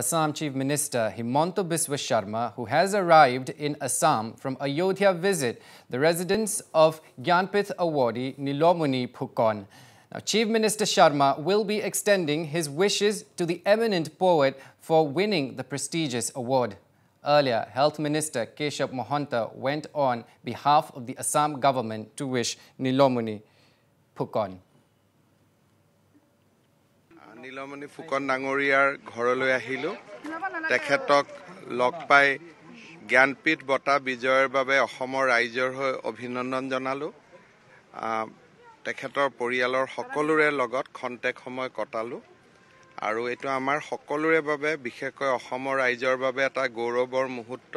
Assam Chief Minister Himanto Biswa Sharma, who has arrived in Assam from Ayodhya visit the residence of Gyanpith awardee Nilomuni Phukon. Now, Chief Minister Sharma will be extending his wishes to the eminent poet for winning the prestigious award. Earlier, Health Minister Keshab Mohanta went on behalf of the Assam government to wish Nilomuni Phukon. Nilmani Phukan ডাঙৰীয়াৰ ঘৰলৈ আহিলোঁ তেখেতক লগ পাই জ্ঞানপীঠ বঁটা বিজয়ৰ বাবে অসমৰ ৰাইজৰ হৈ অভিনন্দন জনালোঁ তেখেতৰ পৰিয়ালৰ সকলোৰে লগত খন্তেক সময় কটালোঁ আৰু এইটো আমাৰ সকলোৰে বাবে বিশেষকৈ অসমৰ ৰাইজৰ বাবে এটা গৌৰৱৰ মুহূৰ্ত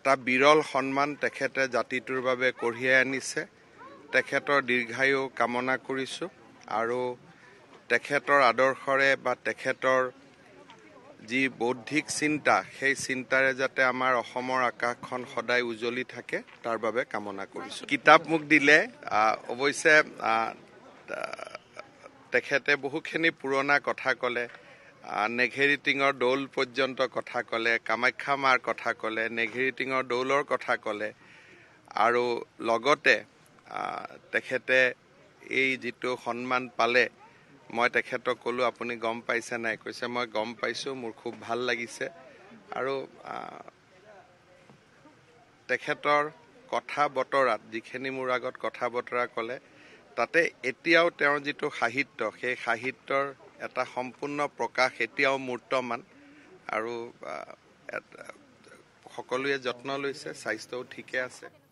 এটা বিৰল সন্মান তেখেতে জাতিটোৰ বাবে কঢ়িয়াই আনিছে তেখেতৰ দীৰ্ঘায়ু কামনা কৰিছোঁ আৰু তেখেতৰ আদৰ্শৰে বা তেখেতৰ যি বৌদ্ধিক চিন্তা সেই চিন্তাৰে যাতে আমাৰ অসমৰ আকাশখন সদায় উজ্বলি থাকে তাৰ বাবে কামনা কৰিছোঁ কিতাপ মোক দিলে অৱশ্যে তেখেতে বহুখিনি পুৰণা কথা ক'লে নেঘেৰি টিঙৰ দৌল পৰ্যন্ত কথা ক'লে কামাখ্যা মাৰ কথা ক'লে নেঘেৰি টিঙৰ দৌলৰ কথা ক'লে আৰু লগতে তেখেতে এই যিটো সন্মান পালে মই তেখেতক ক'লো আপুনি গম পাইছে নাই কৈছে মই গম পাইছোঁ মোৰ খুব ভাল লাগিছে আৰু তেখেতৰ কথা বতৰাত যিখিনি মোৰ আগত কথা বতৰা ক'লে তাতে এতিয়াও তেওঁৰ যিটো সাহিত্য সেই সাহিত্যৰ এটা সম্পূৰ্ণ প্ৰকাশ এতিয়াও মূৰ্তমান আৰু সকলোৱে যত্ন লৈছে স্বাস্থ্যও ঠিকে আছে